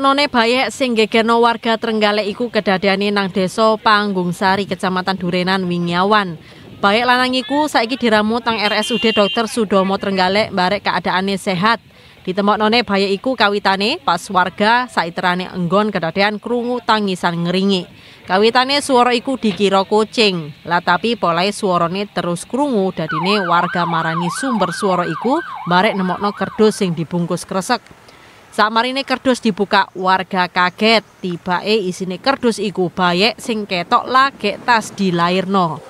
none bayek sing gegeno warga Trenggalek iku kedadane nang deso Panggung Sari Kecamatan Durenan Wingiawan. Bayek lanang iku saiki diramu tang RSUD Dr. Sudomo Trenggalek barek keadaane sehat. Ditemoknone bayi iku kawitane pas warga saiterane enggon kedadean krungu tangisan ngeringi. Kawitane suara iku dikira kucing, lah tapi polai suarane terus krungu dadine warga marani sumber suara iku barek nemokno kerdus sing dibungkus kresek. Samarine kerdus dibuka warga kaget, tibae isine kerdus iku bayek sing ketok lagek tas dilairno.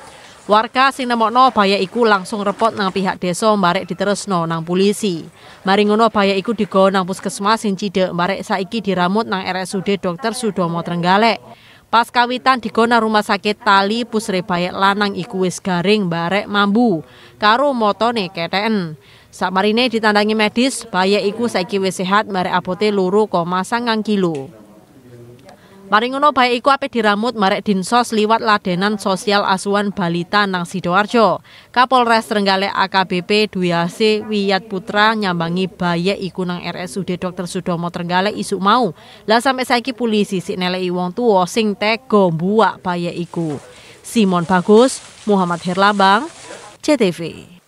Warga sing nemokno bayi iku langsung repot nang pihak desa marek diterusno nang polisi. Mari ngono bayi iku digawa nang puskesmas sing cidek marek saiki diramut nang RSUD Dr. Sudomo Trenggalek. Pas kawitan digona rumah sakit tali pusre bayak lanang iku wis garing barek mambu karo motone keten. Sakmarine ditandangi medis, bayak iku saiki wis sehat barek apote luru koma sangang kilo. Maringono baik iku ape diramut marek dinsos liwat ladenan sosial asuhan balita nang Sidoarjo. Kapolres Trenggalek AKBP Duyase Wiyat Putra nyambangi bayi iku nang RSUD Dr. Sudomo Trenggalek isu mau. Lah sampe saiki polisi sik neleki wong tuwa sing tega mbuak bayi iku. Simon Bagus, Muhammad Herlambang, CTV.